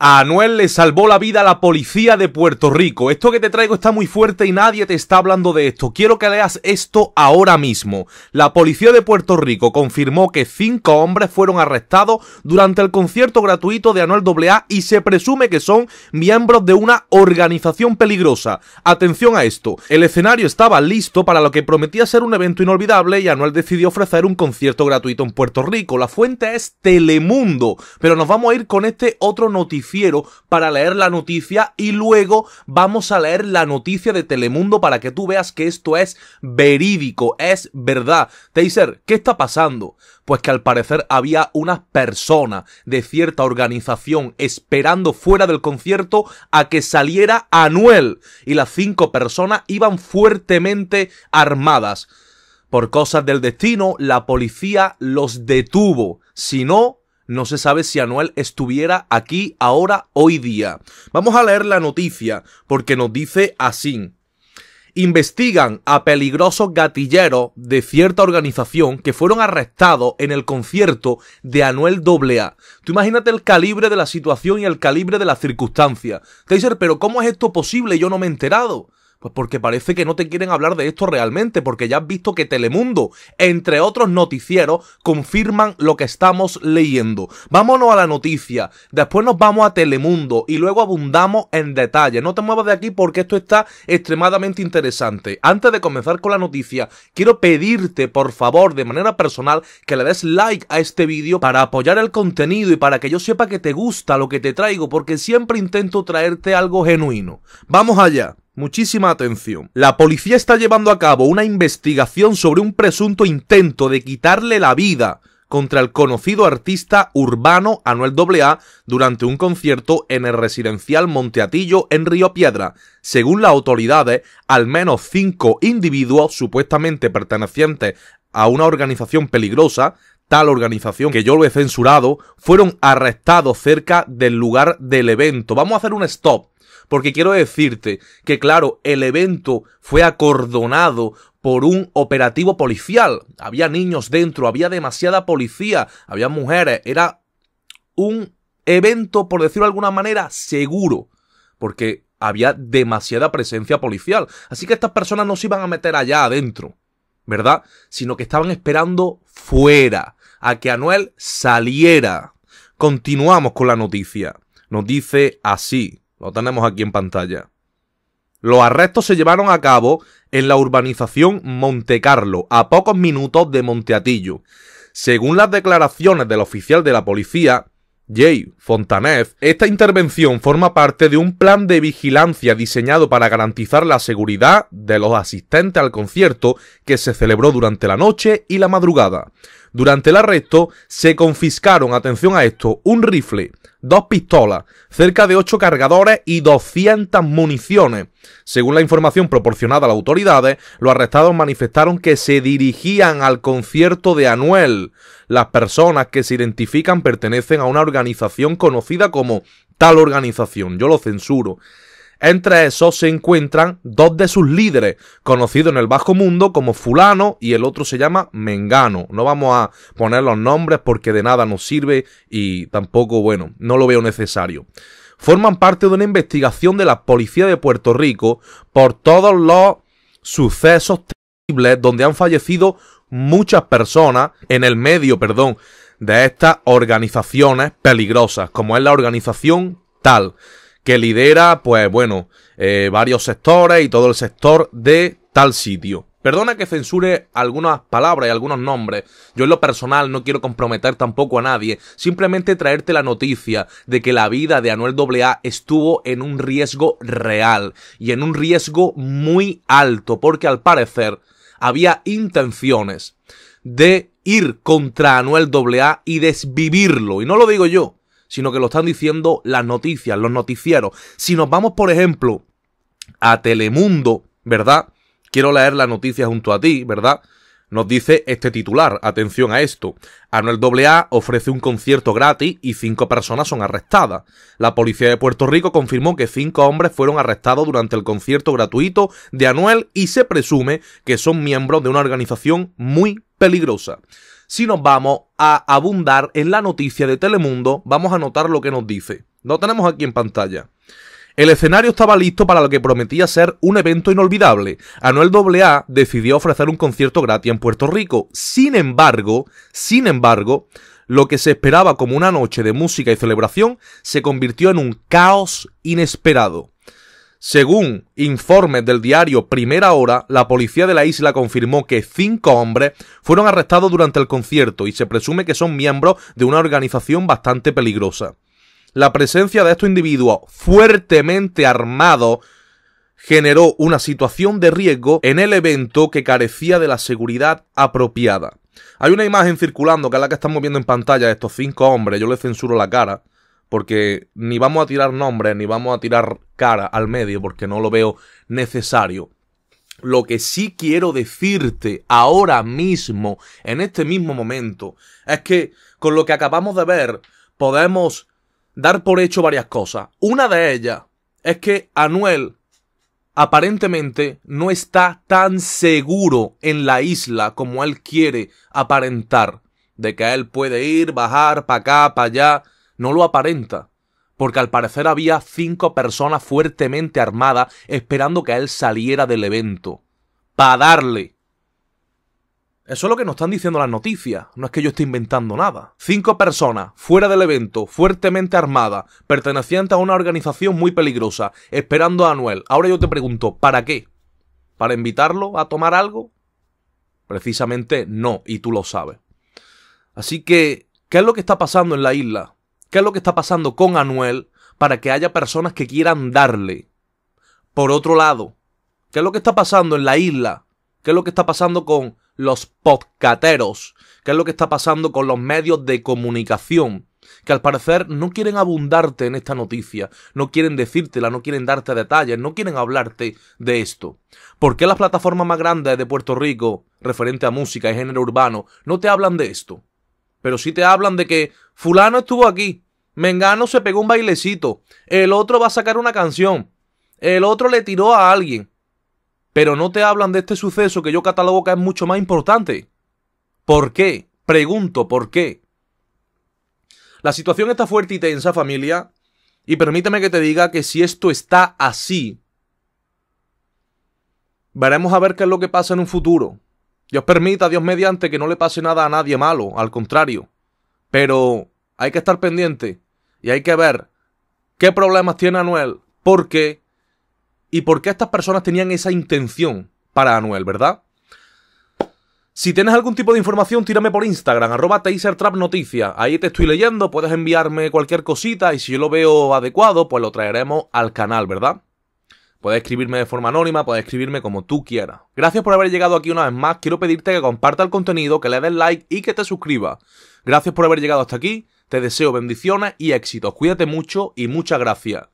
A Anuel le salvó la vida a la policía de Puerto Rico. Esto que te traigo está muy fuerte y nadie te está hablando de esto. Quiero que leas esto ahora mismo. La policía de Puerto Rico confirmó que cinco hombres fueron arrestados durante el concierto gratuito de Anuel AA y se presume que son miembros de una organización peligrosa. Atención a esto. El escenario estaba listo para lo que prometía ser un evento inolvidable y Anuel decidió ofrecer un concierto gratuito en Puerto Rico. La fuente es Telemundo. Pero nos vamos a ir con este otro noticiero para leer la noticia y luego vamos a leer la noticia de Telemundo para que tú veas que esto es verídico, es verdad. Taser, ¿qué está pasando? Pues que al parecer había una persona de cierta organización esperando fuera del concierto a que saliera Anuel y las cinco personas iban fuertemente armadas. Por cosas del destino, la policía los detuvo. Si no, no se sabe si Anuel estuviera aquí ahora, hoy día. Vamos a leer la noticia, porque nos dice así. Investigan a peligrosos gatilleros de cierta organización que fueron arrestados en el concierto de Anuel AA. Tú imagínate el calibre de la situación y el calibre de las circunstancias. Taser, pero ¿cómo es esto posible? Yo no me he enterado. Pues porque parece que no te quieren hablar de esto realmente, porque ya has visto que Telemundo, entre otros noticieros, confirman lo que estamos leyendo. Vámonos a la noticia, después nos vamos a Telemundo y luego abundamos en detalle. No te muevas de aquí porque esto está extremadamente interesante. Antes de comenzar con la noticia, quiero pedirte, por favor, de manera personal, que le des like a este vídeo para apoyar el contenido y para que yo sepa que te gusta lo que te traigo, porque siempre intento traerte algo genuino. Vamos allá. Muchísima atención. La policía está llevando a cabo una investigación sobre un presunto intento de quitarle la vida contra el conocido artista urbano Anuel AA durante un concierto en el residencial Monteatillo en Río Piedra. Según las autoridades, al menos cinco individuos supuestamente pertenecientes a una organización peligrosa tal organización que yo lo he censurado, fueron arrestados cerca del lugar del evento. Vamos a hacer un stop porque quiero decirte que, claro, el evento fue acordonado por un operativo policial. Había niños dentro, había demasiada policía, había mujeres. Era un evento, por decirlo de alguna manera, seguro. Porque había demasiada presencia policial. Así que estas personas no se iban a meter allá adentro, ¿verdad? Sino que estaban esperando fuera, a que Anuel saliera. Continuamos con la noticia. Nos dice así. Lo tenemos aquí en pantalla. Los arrestos se llevaron a cabo en la urbanización Montecarlo, a pocos minutos de Monteatillo. Según las declaraciones del oficial de la policía, Jay Fontanez, esta intervención forma parte de un plan de vigilancia diseñado para garantizar la seguridad de los asistentes al concierto que se celebró durante la noche y la madrugada. Durante el arresto se confiscaron, atención a esto, un rifle, dos pistolas, cerca de ocho cargadores y 200 municiones. Según la información proporcionada a las autoridades, los arrestados manifestaron que se dirigían al concierto de Anuel. Las personas que se identifican pertenecen a una organización conocida como tal organización. Yo lo censuro. Entre esos se encuentran dos de sus líderes, conocidos en el bajo mundo como fulano y el otro se llama Mengano. No vamos a poner los nombres porque de nada nos sirve y tampoco, bueno, no lo veo necesario forman parte de una investigación de la policía de Puerto Rico por todos los sucesos terribles donde han fallecido muchas personas en el medio, perdón, de estas organizaciones peligrosas, como es la organización tal que lidera, pues bueno, eh, varios sectores y todo el sector de tal sitio. Perdona que censure algunas palabras y algunos nombres. Yo en lo personal no quiero comprometer tampoco a nadie. Simplemente traerte la noticia de que la vida de Anuel AA estuvo en un riesgo real y en un riesgo muy alto porque al parecer había intenciones de ir contra Anuel AA y desvivirlo. Y no lo digo yo, sino que lo están diciendo las noticias, los noticieros. Si nos vamos, por ejemplo, a Telemundo, ¿verdad? Quiero leer la noticia junto a ti, ¿verdad? Nos dice este titular, atención a esto. Anuel AA ofrece un concierto gratis y cinco personas son arrestadas. La policía de Puerto Rico confirmó que cinco hombres fueron arrestados durante el concierto gratuito de Anuel y se presume que son miembros de una organización muy peligrosa. Si nos vamos a abundar en la noticia de Telemundo, vamos a notar lo que nos dice. Lo tenemos aquí en pantalla. El escenario estaba listo para lo que prometía ser un evento inolvidable. Anuel AA decidió ofrecer un concierto gratis en Puerto Rico. Sin embargo, sin embargo, lo que se esperaba como una noche de música y celebración se convirtió en un caos inesperado. Según informes del diario Primera Hora, la policía de la isla confirmó que cinco hombres fueron arrestados durante el concierto y se presume que son miembros de una organización bastante peligrosa la presencia de estos individuos fuertemente armados generó una situación de riesgo en el evento que carecía de la seguridad apropiada. Hay una imagen circulando, que es la que estamos viendo en pantalla, de estos cinco hombres, yo le censuro la cara, porque ni vamos a tirar nombres, ni vamos a tirar cara al medio, porque no lo veo necesario. Lo que sí quiero decirte ahora mismo, en este mismo momento, es que con lo que acabamos de ver, podemos dar por hecho varias cosas. Una de ellas es que Anuel aparentemente no está tan seguro en la isla como él quiere aparentar. De que él puede ir, bajar, para acá, para allá. No lo aparenta. Porque al parecer había cinco personas fuertemente armadas esperando que él saliera del evento. Para darle. Eso es lo que nos están diciendo las noticias, no es que yo esté inventando nada. Cinco personas, fuera del evento, fuertemente armadas, pertenecientes a una organización muy peligrosa, esperando a Anuel. Ahora yo te pregunto, ¿para qué? ¿Para invitarlo a tomar algo? Precisamente no, y tú lo sabes. Así que, ¿qué es lo que está pasando en la isla? ¿Qué es lo que está pasando con Anuel para que haya personas que quieran darle? Por otro lado, ¿qué es lo que está pasando en la isla? ¿Qué es lo que está pasando con los podcateros, que es lo que está pasando con los medios de comunicación, que al parecer no quieren abundarte en esta noticia, no quieren decírtela, no quieren darte detalles, no quieren hablarte de esto. ¿Por qué las plataformas más grandes de Puerto Rico, referente a música y género urbano, no te hablan de esto? Pero sí te hablan de que fulano estuvo aquí, Mengano se pegó un bailecito, el otro va a sacar una canción, el otro le tiró a alguien. Pero no te hablan de este suceso que yo catalogo que es mucho más importante. ¿Por qué? Pregunto, ¿por qué? La situación está fuerte y tensa, familia. Y permíteme que te diga que si esto está así, veremos a ver qué es lo que pasa en un futuro. Dios permita, Dios mediante, que no le pase nada a nadie malo, al contrario. Pero hay que estar pendiente y hay que ver qué problemas tiene Anuel, por qué y por qué estas personas tenían esa intención para Anuel, ¿verdad? Si tienes algún tipo de información, tírame por Instagram, arroba TaserTrapNoticia. Ahí te estoy leyendo, puedes enviarme cualquier cosita y si yo lo veo adecuado, pues lo traeremos al canal, ¿verdad? Puedes escribirme de forma anónima, puedes escribirme como tú quieras. Gracias por haber llegado aquí una vez más. Quiero pedirte que comparta el contenido, que le des like y que te suscribas. Gracias por haber llegado hasta aquí. Te deseo bendiciones y éxitos. Cuídate mucho y muchas gracias.